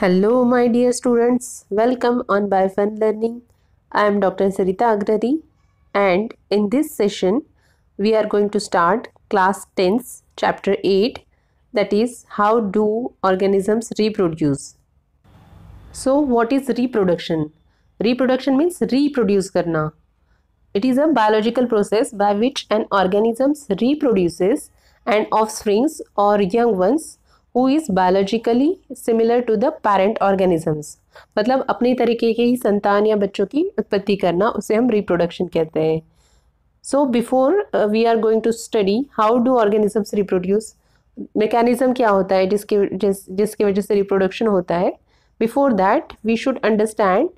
Hello my dear students, welcome on BioFun Learning. I am Dr. Sarita Agrari and in this session we are going to start class Tenth chapter 8 that is how do organisms reproduce. So what is reproduction? Reproduction means reproduce karna. It is a biological process by which an organism reproduces and offsprings or young ones who is biologically similar to the parent organisms मतलब अपने तरीके के ही संतान या बच्चों की उत्पत्ति करना उसे हम रिप्रोडक्शन कहते हैं so before we are going to study how do organisms reproduce mechanism क्या होता है जिसके जिस जिसकी वजह से रिप्रोडक्शन होता है before that we should understand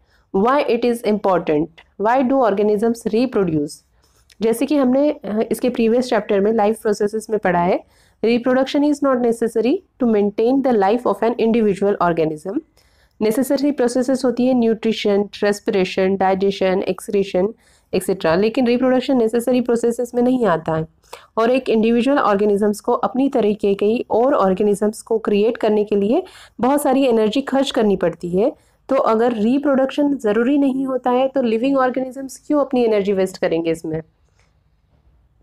why it is important why do organisms reproduce जैसे कि हमने uh, इसके प्रीवियस चैप्टर में लाइफ प्रोसेसेस में पढ़ा है Reproduction is not necessary to maintain the life of an individual organism. Necessary process होती है nutrition respiration digestion excretion etcetera लेकिन रिप्रोडक्शन नेसेसरी प्रोसेस में नहीं आता है और एक इंडिविजुअल ऑर्गेनिजम्स को अपनी तरीके के और ऑर्गेनिजम्स को क्रिएट करने के लिए बहुत सारी एनर्जी खर्च करनी पड़ती है तो अगर रिप्रोडक्शन ज़रूरी नहीं होता है तो लिविंग ऑर्गेनिजम्स क्यों अपनी एनर्जी वेस्ट करेंगे इसमें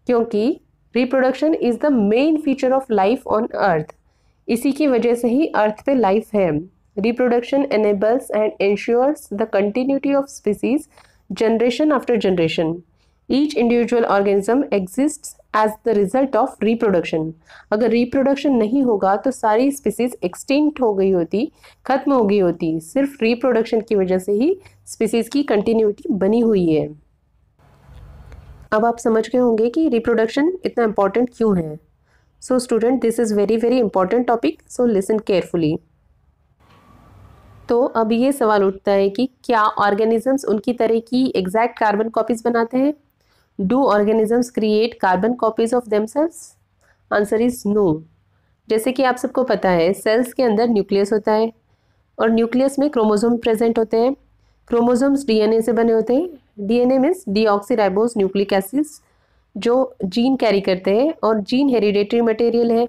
क्योंकि reproduction is the main feature of life on earth इसी की वजह से ही अर्थ पे लाइफ है reproduction enables and ensures the continuity of species generation after generation each individual organism exist as the result of reproduction अगर reproduction नहीं होगा तो सारी स्पीसीज एक्सटिंक्ट हो गई होती खत्म हो गई होती सिर्फ रिप्रोडक्शन की वजह से ही स्पीसीज की कंटिन्यूटी बनी हुई है अब आप समझ गए होंगे कि रिप्रोडक्शन इतना इम्पॉर्टेंट क्यों है so student this is very very important topic so listen carefully तो अब ये सवाल उठता है कि क्या ऑर्गेनिजम्स उनकी तरह की एग्जैक्ट कार्बन कॉपीज बनाते हैं do organisms create carbon copies of themselves answer is no जैसे कि आप सबको पता है सेल्स के अंदर न्यूक्लियस होता है और न्यूक्लियस में क्रोमोजोम प्रेजेंट होते हैं क्रोमोजोम्स डीएनए से बने होते हैं DNA means deoxyribose nucleic acids जो जीन कैरी करते हैं और जीन हेरिडेटरी मटेरियल है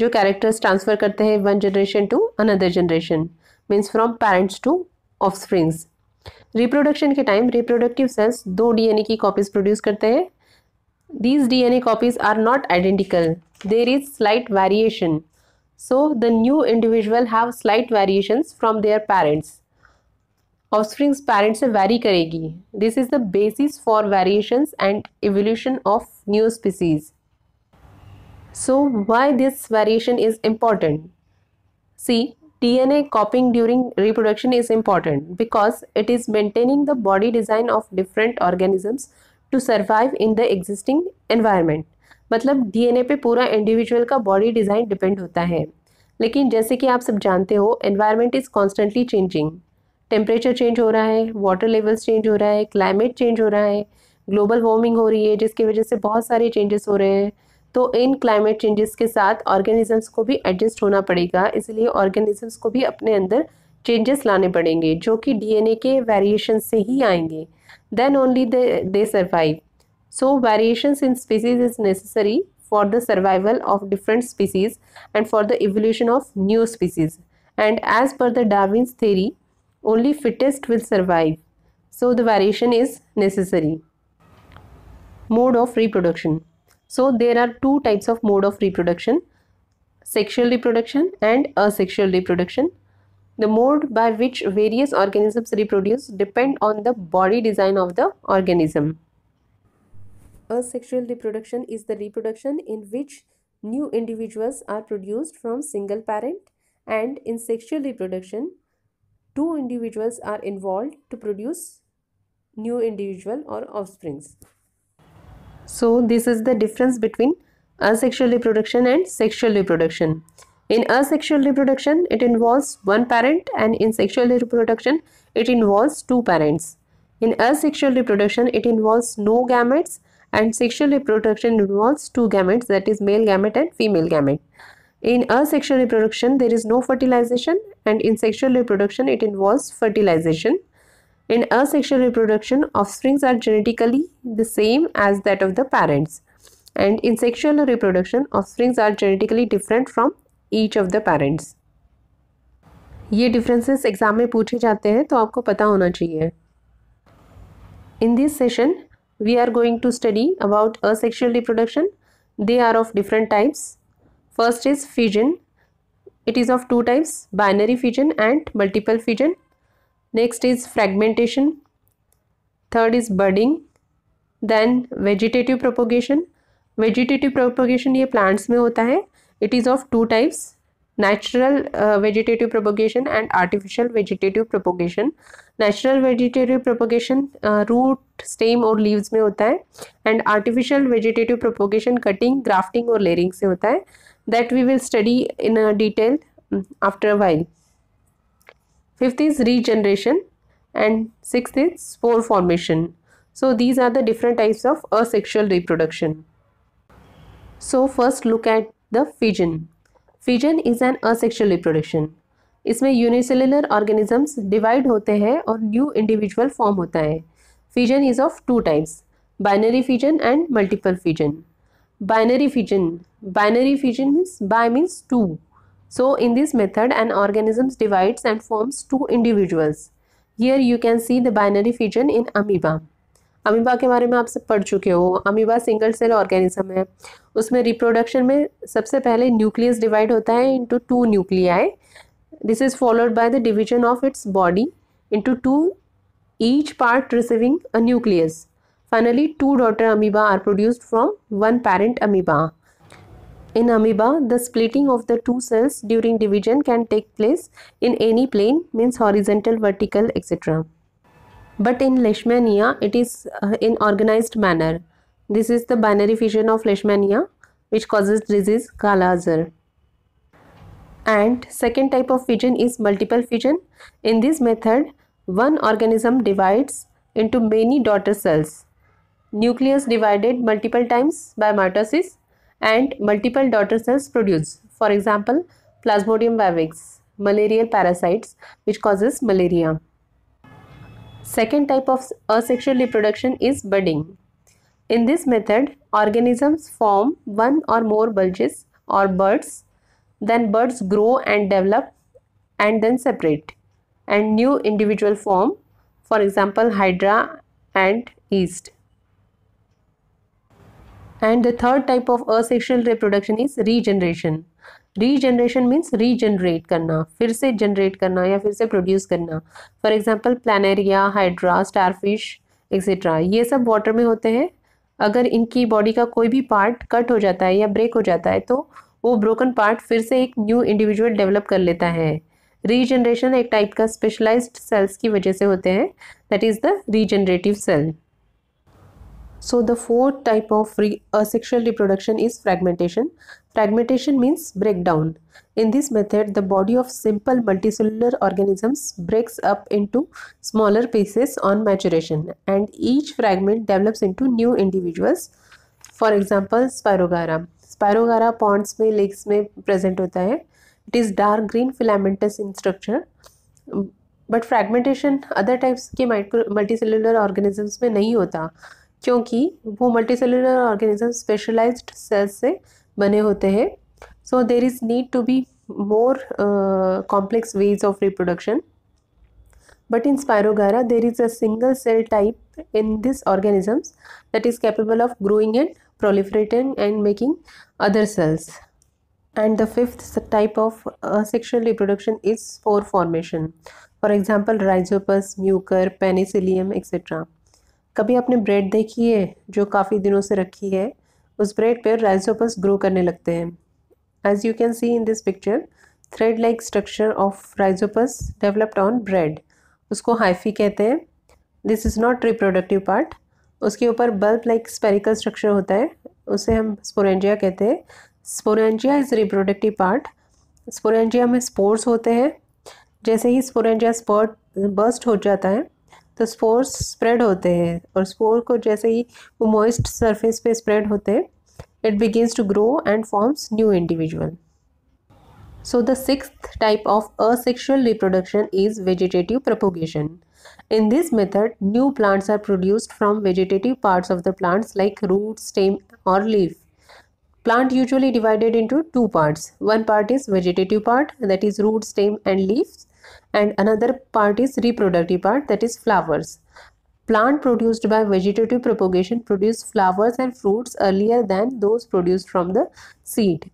जो कैरेक्टर्स ट्रांसफ़र करते हैं one generation to another generation means from parents to offsprings reproduction के टाइम रिप्रोडक्टिव सेल्स दो डीएनए की कॉपीज प्रोड्यूस करते हैं and a copies are not identical there is slight variation so the new individual have slight variation from their parents offsprings parents से vary करेगी this is the basis for variations and evolution of new species so why this variation is important see A कॉपिंग during reproduction is important because it is maintaining the body design of different organisms to survive in the existing environment मतलब DNA पे पूरा individual का body design depend होता है लेकिन जैसे कि आप सब जानते हो environment is constantly changing temperature change हो रहा है वाटर लेवल्स चेंज हो रहा है क्लाइमेट चेंज हो रहा है ग्लोबल वार्मिंग हो रही है जिसकी वजह से बहुत सारे चेंजेस हो रहे हैं तो इन क्लाइमेट चेंजेस के साथ ऑर्गेनिजम्स को भी एडजस्ट होना पड़ेगा इसलिए ऑर्गेनिजम्स को भी अपने अंदर चेंजेस लाने पड़ेंगे जो कि डीएनए के वेरिएशन से ही आएंगे then only they survive so variations in species is necessary for the survival of different species and for the evolution of new species and as per the Darwin's theory only fittest will survive. So the variation is necessary. Mode of reproduction. So there are two types of mode of reproduction. Sexual reproduction and asexual reproduction. The mode by which various organisms reproduce depend on the body design of the organism. Asexual reproduction is the reproduction in which new individuals are produced from single parent and in sexual reproduction two individuals are involved to produce new individual or offsprings. So this is the difference between asexual reproduction and sexual reproduction. In asexual reproduction, it involves one parent and in sexual reproduction, it involves two parents. In asexual reproduction, it involves no gametes and sexual reproduction involves two gametes that is male gamete and female gamete. In asexual reproduction, there is no fertilization and in sexual reproduction, it involves fertilization. In asexual reproduction, offsprings are genetically the same as that of the parents. And in sexual reproduction, offsprings are genetically different from each of the parents. ये differences exam में पूछे जाते हैं तो आपको पता होना चाहिए In this session, we are going to study about asexual reproduction. They are of different types. First is fission. It is of two types, binary fission and multiple fission. Next is fragmentation. Third is budding. Then vegetative propagation. Vegetative propagation ये plants में होता है it is of two types natural vegetative propagation and artificial vegetative propagation natural vegetative propagation root stem और leaves में होता है and artificial vegetative propagation cutting grafting और layering से होता है that we will study in a detail mm, after a while. Fifth is regeneration and sixth is spore formation. So these are the different types of asexual reproduction. So first look at the fission. Fission is an asexual reproduction. इसमें unicellular organisms divide होते हैं और new individual form होता है fission is of two types binary fission and multiple fission binary fission binary fission means bi means two so in this method an organism divides and forms two individuals here you can see the binary fission in amoeba amoeba ke bare mein aap sab pad chuke ho amoeba single cell organism hai usme reproduction mein sabse pehle nucleus divide hota hai into two nuclei this is followed by the division of its body into two each part receiving a nucleus finally two daughter amoeba are produced from one parent amoeba in amoeba, the splitting of the two cells during division can take place in any plane, means horizontal, vertical, etc. But in Leishmania, it is uh, in organized manner. This is the binary fission of Leishmania, which causes disease Kala-Azar. And second type of fission is multiple fission. In this method, one organism divides into many daughter cells. Nucleus divided multiple times by mitosis and multiple daughter cells produced. For example, Plasmodium vivax, malarial parasites which causes malaria. Second type of asexual reproduction is budding. In this method, organisms form one or more bulges or buds. Then buds grow and develop and then separate and new individual form for example hydra and yeast and the third type of asexual reproduction is regeneration regeneration means regenerate करना फिर से generate करना या फिर से produce करना for example planaria hydra starfish etcetera ये सब वाटर में होते हैं अगर इनकी बॉडी का कोई भी पार्ट कट हो जाता है या ब्रेक हो जाता है तो वो ब्रोकन पार्ट फिर से एक न्यू इंडिविजुअल डेवलप कर लेता है रीजनरेशन एक टाइप का स्पेशलाइज्ड सेल्स की वजह से होते हैं that is the regenerative cell So the fourth type of re asexual uh, reproduction is fragmentation. Fragmentation means breakdown. In this method, the body of simple multicellular organisms breaks up into smaller pieces on maturation and each fragment develops into new individuals. For example, Spirogara. Spirogara ponds may lakes may present होता है. It is dark green filamentous in structure. But fragmentation other types के multicellular organisms organisms में नहीं होता क्योंकि वो multicellular organism specialise cells से बने होते हैं so there is need to be more complex ways of reproduction but in spirogyra there is a single cell type in this organisms that is capable of growing and proliferating and making other cells and the fifth type of sexual reproduction is for formation for example rhizopus mucor penicillium etcetera कभी आपने bread देखी है जो काफ़ी दिनों से रखी है उस ब्रेड पर राइजोपस ग्रो करने लगते हैं as you can see in this picture thread like structure of rhizopus developed on bread उसको हाइफी कहते हैं this is not reproductive part उसके ऊपर बल्ब लाइक स्पेरिकल स्ट्रक्चर होता है उसे हम स्पोरेंजिया कहते हैं sporangia is reproductive part sporangia में स्पोर्स होते हैं जैसे ही स्पोरेंजिया स्पॉट बर्स्ट हो जाता है तो स्पोर्स स्प्रेड होते हैं और स्पोर को जैसे ही वो मॉइस्ट सरफेस पे स्प्रेड होते हैं it begins to grow and forms new individual so the six type of asexual reproduction is vegetative propagation in this method new plants are produced from vegetative parts of the plants like root stem और leave plant usually divided into two parts one part is vegetative part that is root stem and leaves and another part is reproductive part that is flowers. Plant produced by vegetative propagation produce flowers and fruits earlier than those produced from the seed.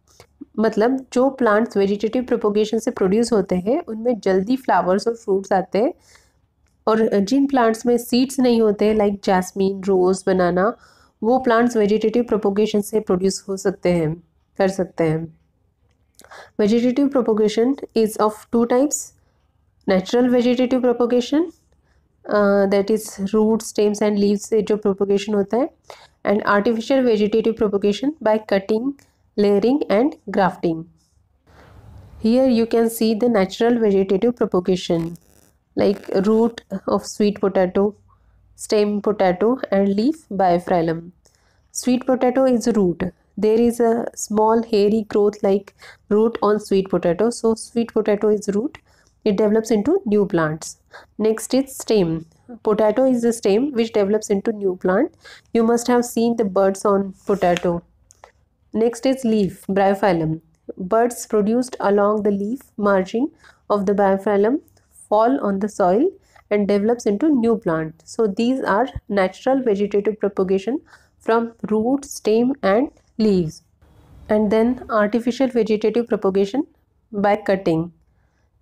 मतलब जो plants vegetative propagation से produce होते हैं उनमें जल्दी flowers और fruits आते हैं और जिन प्लांट्स में सीड्स नहीं होते लाइक जैस्मिन रोज़ बनाना वो प्लांट्स वेजिटेटिव प्रोपोगेशन से प्रोड्यूस हो सकते हैं कर सकते हैं vegetative propagation is of two types natural vegetative propagation uh, that is is stems, and leaves, leaves propagation जो प्रोपोगेशन होता है and artificial vegetative propagation by cutting here you can see the natural vegetative propagation like root of sweet potato stem potato and leaf biophyllum sweet potato is root there is a small hairy growth like root on sweet potato so sweet potato is root it develops into new plants. Next is stem. Potato is a stem which develops into new plant. You must have seen the buds on potato. Next is leaf, bryophyllum. Buds produced along the leaf margin of the bryophyllum fall on the soil and develops into new plant. So these are natural vegetative propagation from root, stem and leaves. And then artificial vegetative propagation by cutting.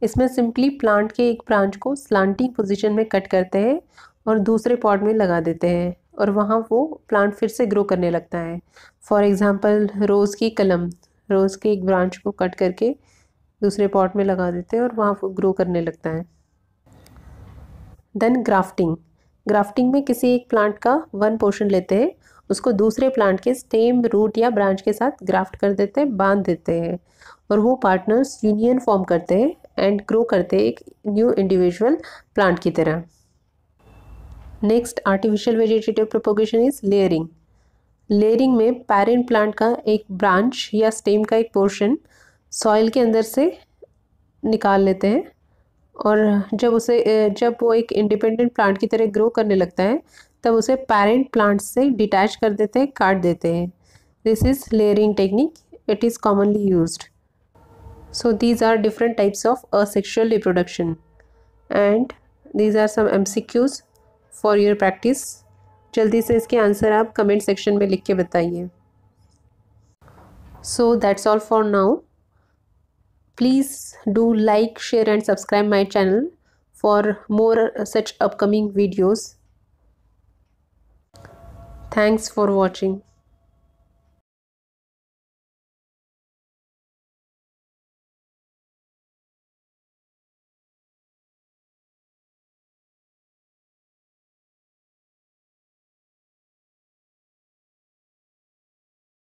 इसमें simply plant के एक branch को slanting position में cut करते हैं और दूसरे pot में लगा देते हैं और वहाँ वो प्लांट फिर से ग्रो करने लगता है फॉर एग्ज़ाम्पल रोज़ की कलम रोज़ के एक ब्रांच को कट करके दूसरे पॉट में लगा देते हैं और वहाँ वो ग्रो करने लगता है देन ग्राफ्टिंग ग्राफ्टिंग में किसी एक प्लांट का वन पोर्शन लेते हैं उसको दूसरे प्लांट के स्टेम रूट या ब्रांच के साथ ग्राफ्ट कर देते हैं बांध देते हैं और वो पार्टनर्स यूनियन फॉर्म करते हैं एंड ग्रो करते एक न्यू इंडिविजुअल प्लांट की तरह next artificial vegetative propagation is layering layering में पैरेंट प्लांट का एक ब्रांच या स्टेम का एक पोर्शन सॉइल के अंदर से निकाल लेते हैं और जब उसे जब वो एक इंडिपेंडेंट प्लांट की तरह ग्रो करने लगता है तब उसे पेरेंट प्लांट से डिटैच कर देते हैं काट देते हैं this is layering technique it is commonly used So these are different types of asexual uh, reproduction and these are some MCQs for your practice. जल्दी से इसके आंसर आप कमेंट सेक्शन में लिख and बताइए so that's all for now please do like share and subscribe my channel for more such upcoming videos. Thanks for watching.